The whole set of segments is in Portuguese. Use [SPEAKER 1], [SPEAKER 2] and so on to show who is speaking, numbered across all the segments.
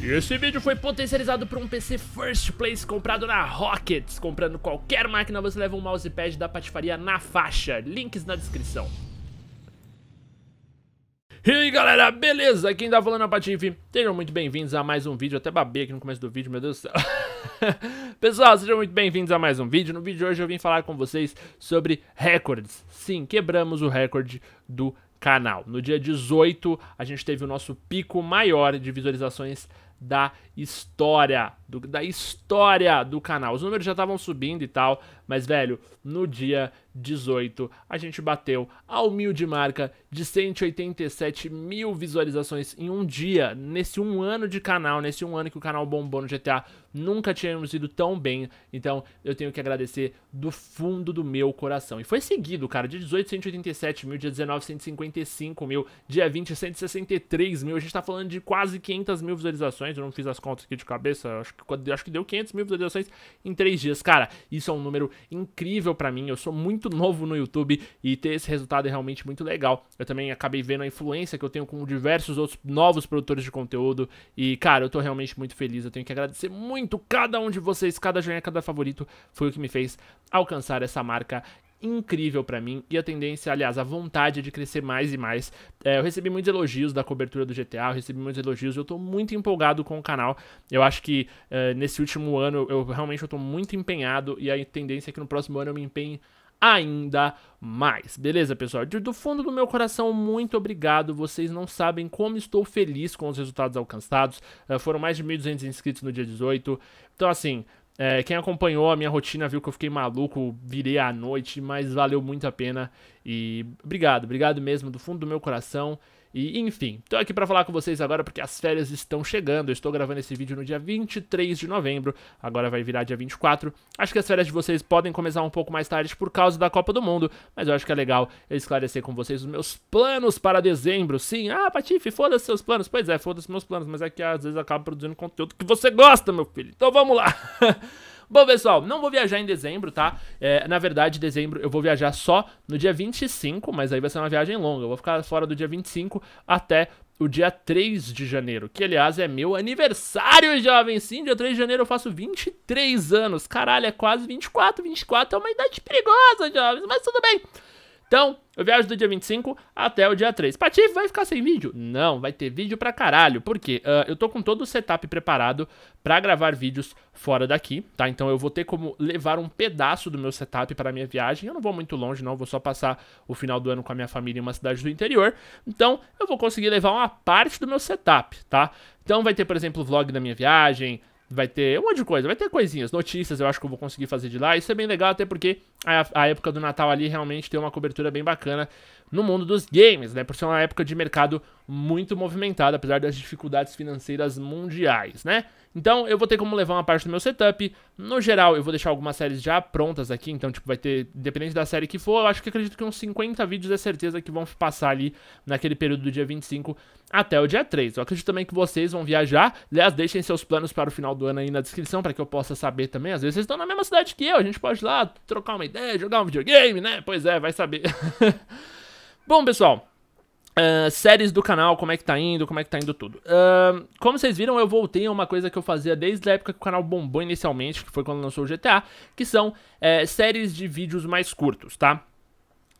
[SPEAKER 1] E esse vídeo foi potencializado por um PC First Place comprado na Rockets. Comprando qualquer máquina, você leva um mousepad da patifaria na faixa. Links na descrição. E aí galera, beleza? Quem tá falando é o Patife. Sejam muito bem-vindos a mais um vídeo. até babei aqui no começo do vídeo, meu Deus do céu. Pessoal, sejam muito bem-vindos a mais um vídeo. No vídeo de hoje eu vim falar com vocês sobre recordes. Sim, quebramos o recorde do canal. No dia 18, a gente teve o nosso pico maior de visualizações da história, do, da história do canal. Os números já estavam subindo e tal, mas velho, no dia 18 a gente bateu a humilde marca de 187 mil visualizações em um dia. Nesse um ano de canal, nesse um ano que o canal bombou no GTA, nunca tínhamos ido tão bem. Então eu tenho que agradecer do fundo do meu coração. E foi seguido, cara, dia 18, 187 mil, dia 19, 155 mil, dia 20, 163 mil. A gente tá falando de quase 500 mil visualizações visualizações, né? eu não fiz as contas aqui de cabeça, acho que, acho que deu 500 mil visualizações em 3 dias. Cara, isso é um número incrível para mim, eu sou muito novo no YouTube e ter esse resultado é realmente muito legal. Eu também acabei vendo a influência que eu tenho com diversos outros novos produtores de conteúdo e, cara, eu tô realmente muito feliz, eu tenho que agradecer muito cada um de vocês, cada joinha, cada favorito, foi o que me fez alcançar essa marca incrível para mim e a tendência, aliás, a vontade de crescer mais e mais. É, eu recebi muitos elogios da cobertura do GTA, eu recebi muitos elogios, eu tô muito empolgado com o canal. Eu acho que é, nesse último ano eu realmente eu tô muito empenhado e a tendência é que no próximo ano eu me empenhe ainda mais. Beleza, pessoal? do fundo do meu coração, muito obrigado. Vocês não sabem como estou feliz com os resultados alcançados. É, foram mais de 1.200 inscritos no dia 18. Então, assim, é, quem acompanhou a minha rotina viu que eu fiquei maluco, virei à noite, mas valeu muito a pena. E obrigado, obrigado mesmo do fundo do meu coração. E enfim, tô aqui para falar com vocês agora porque as férias estão chegando. Eu estou gravando esse vídeo no dia 23 de novembro, agora vai virar dia 24. Acho que as férias de vocês podem começar um pouco mais tarde por causa da Copa do Mundo, mas eu acho que é legal eu esclarecer com vocês os meus planos para dezembro. Sim, ah, Patife, foda-se seus planos. Pois é, foda-se meus planos, mas é que às vezes acaba produzindo conteúdo que você gosta, meu filho. Então vamos lá. Bom, pessoal, não vou viajar em dezembro, tá? É, na verdade, dezembro eu vou viajar só no dia 25, mas aí vai ser uma viagem longa. Eu vou ficar fora do dia 25 até o dia 3 de janeiro, que aliás é meu aniversário, jovem. Sim, dia 3 de janeiro eu faço 23 anos. Caralho, é quase 24. 24 é uma idade perigosa, jovens, mas tudo bem. Então, eu viajo do dia 25 até o dia 3. Patife, vai ficar sem vídeo? Não, vai ter vídeo pra caralho. Por quê? Uh, eu tô com todo o setup preparado pra gravar vídeos fora daqui, tá? Então eu vou ter como levar um pedaço do meu setup pra minha viagem. Eu não vou muito longe, não. Eu vou só passar o final do ano com a minha família em uma cidade do interior. Então, eu vou conseguir levar uma parte do meu setup, tá? Então vai ter, por exemplo, vlog da minha viagem, Vai ter um monte de coisa, vai ter coisinhas, notícias eu acho que eu vou conseguir fazer de lá. Isso é bem legal, até porque a, a época do Natal ali realmente tem uma cobertura bem bacana no mundo dos games, né? Por ser uma época de mercado muito movimentada, apesar das dificuldades financeiras mundiais, né? Então eu vou ter como levar uma parte do meu setup. No geral, eu vou deixar algumas séries já prontas aqui, então tipo vai ter, dependendo da série que for, eu acho que acredito que uns 50 vídeos é certeza que vão passar ali naquele período do dia 25 até o dia 3. Eu acredito também que vocês vão viajar. Aliás, deixem seus planos para o final do ano aí na descrição para que eu possa saber também. Às vezes vocês estão na mesma cidade que eu, a gente pode ir lá trocar uma ideia, jogar um videogame, né? Pois é, vai saber. Bom, pessoal, Uh, séries do canal, como é que tá indo, como é que tá indo tudo. Uh, como vocês viram, eu voltei a uma coisa que eu fazia desde a época que o canal bombou inicialmente, que foi quando lançou o GTA, que são uh, séries de vídeos mais curtos, tá?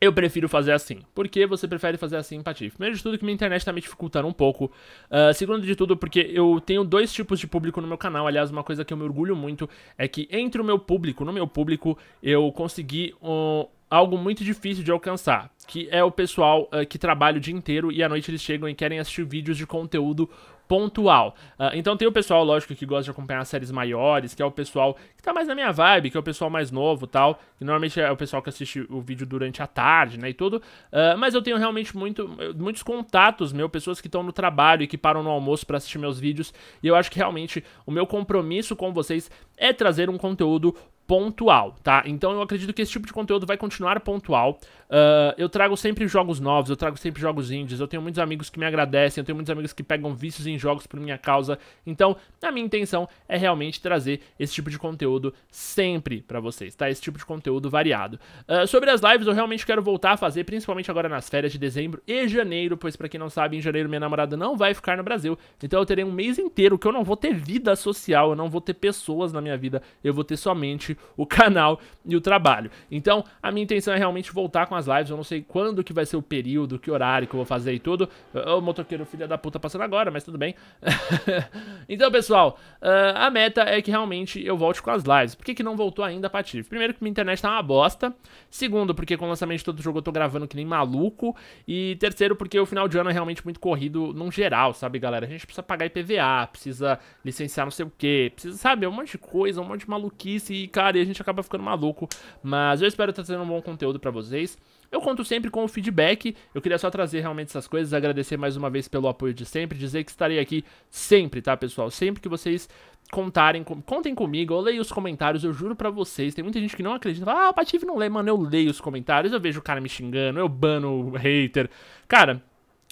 [SPEAKER 1] Eu prefiro fazer assim. Por que você prefere fazer assim, Pati? Primeiro de tudo, que minha internet tá me dificultando um pouco. Ah, segundo de tudo, porque eu tenho dois tipos de público no meu canal. Aliás, uma coisa que eu me orgulho muito é que entre o meu público, no meu público, eu consegui um algo muito difícil de alcançar, que é o pessoal uh, que trabalha o dia inteiro e à noite eles chegam e querem assistir vídeos de conteúdo pontual. Uh, então tem o pessoal, lógico, que gosta de acompanhar séries maiores, que é o pessoal que tá mais na minha vibe, que é o pessoal mais novo tal, que normalmente é o pessoal que assiste o vídeo durante a tarde, né, e tudo. Uh, mas eu tenho realmente muito, muitos contatos, meu, pessoas que estão no trabalho e que param no almoço para assistir meus vídeos, e eu acho que realmente o meu compromisso com vocês é trazer um conteúdo pontual, tá? Então eu acredito que esse tipo de conteúdo vai continuar pontual. Uh, eu trago sempre jogos novos, eu trago sempre jogos indies, eu tenho muitos amigos que me agradecem, eu tenho muitos amigos que pegam vícios em jogos por minha causa. Então, a minha intenção é realmente trazer esse tipo de conteúdo sempre para vocês, tá? Esse tipo de conteúdo variado. Uh, sobre as lives, eu realmente quero voltar a fazer, principalmente agora nas férias de dezembro e janeiro, pois para quem não sabe, em janeiro minha namorada não vai ficar no Brasil. Então eu terei um mês inteiro que eu não vou ter vida social, eu não vou ter pessoas na minha vida, eu vou ter somente o canal e o trabalho. Então, a minha intenção é realmente voltar com as lives. Eu não sei quando que vai ser o período, que horário que eu vou fazer e tudo. O motoqueiro filha da puta passando agora, mas tudo bem. então, pessoal, ah, a meta é que realmente eu volte com as lives. Por que, que não voltou ainda, Patife? Primeiro que minha internet tá uma bosta. Segundo, porque com o lançamento de todo jogo eu tô gravando que nem maluco. E terceiro, porque o final de ano é realmente muito corrido num geral, sabe, galera? A gente precisa pagar IPVA, precisa licenciar não sei o que, precisa, sabe, um monte de coisa, um monte de maluquice e, cara, cara, e a gente acaba ficando maluco. Mas eu espero estar trazendo um bom conteúdo para vocês. Eu conto sempre com o feedback, eu queria só trazer realmente essas coisas, agradecer mais uma vez pelo apoio de sempre, dizer que estarei aqui sempre, tá, pessoal? Sempre que vocês contarem, contem comigo, eu leio os comentários, eu juro para vocês, tem muita gente que não acredita, fala, ah, o Patife não lê, mano, eu leio os comentários, eu vejo o cara me xingando, eu bano o hater. Cara,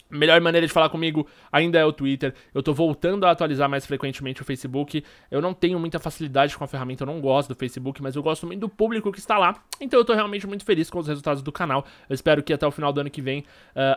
[SPEAKER 1] Melhor maneira de falar comigo ainda é o Twitter. Eu tô voltando a atualizar mais frequentemente o Facebook. Eu não tenho muita facilidade com a ferramenta, eu não gosto do Facebook, mas eu gosto muito do público que está lá. Então eu tô realmente muito feliz com os resultados do canal. Eu espero que até o final do ano que vem, uh,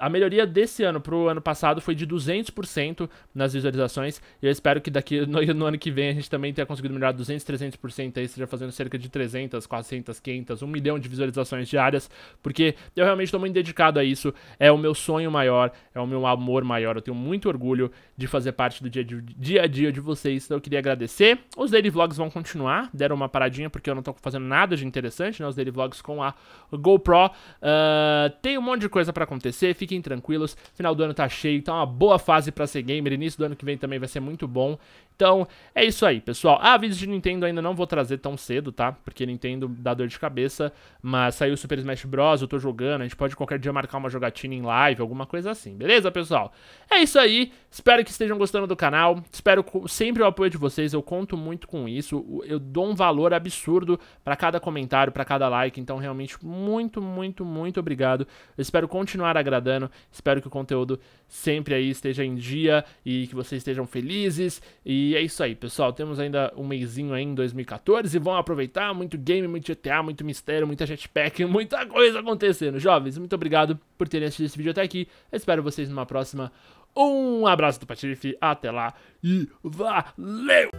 [SPEAKER 1] a melhoria desse ano pro ano passado foi de 200% nas visualizações. E eu espero que daqui no, no, ano que vem a gente também tenha conseguido melhorar 200, 300% aí, seja fazendo cerca de 300, 400, 500, 1 milhão de visualizações diárias, porque eu realmente tô muito dedicado a isso. É o meu sonho maior. É é o meu amor maior. Eu tenho muito orgulho de fazer parte do dia, de, dia a dia de vocês. Então eu queria agradecer. Os daily vlogs vão continuar. Deram uma paradinha porque eu não tô fazendo nada de interessante, né? Os daily vlogs com a GoPro. Uh, tem um monte de coisa para acontecer. Fiquem tranquilos. Final do ano tá cheio. Tá uma boa fase para ser gamer. Início do ano que vem também vai ser muito bom. Então é isso aí, pessoal. Ah, vídeos de Nintendo ainda não vou trazer tão cedo, tá? Porque Nintendo dá dor de cabeça. Mas saiu o Super Smash Bros. Eu tô jogando. A gente pode qualquer dia marcar uma jogatina em live, alguma coisa assim, beleza? Beleza, pessoal? É isso aí. Espero que estejam gostando do canal. Espero sempre o apoio de vocês. Eu conto muito com isso. Eu dou um valor absurdo para cada comentário, para cada like. Então, realmente, muito, muito, muito obrigado. Eu espero continuar agradando. Espero que o conteúdo sempre aí esteja em dia e que vocês estejam felizes. E é isso aí, pessoal. Temos ainda um mêsinho aí em 2014 e vão aproveitar muito game, muito GTA, muito mistério, muita jetpack, muita coisa acontecendo. Jovens, muito obrigado por terem assistido esse vídeo até aqui. espero vocês numa próxima. Um abraço do Patife, até lá e valeu!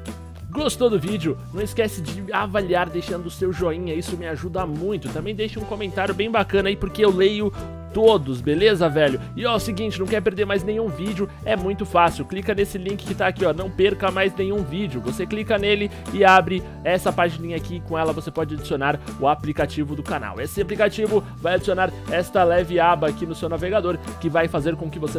[SPEAKER 1] Gostou do vídeo? Não esquece de avaliar deixando o seu joinha, isso me ajuda muito. Também deixe um comentário bem bacana aí, porque eu leio todos, beleza, velho? E ó, é o seguinte, não quer perder mais nenhum vídeo? É muito fácil, clica nesse link que tá aqui, ó, não perca mais nenhum vídeo. Você clica nele e abre essa pagininha aqui, com ela você pode adicionar o aplicativo do canal. Esse aplicativo vai adicionar esta leve aba aqui no seu navegador, que vai fazer com que você não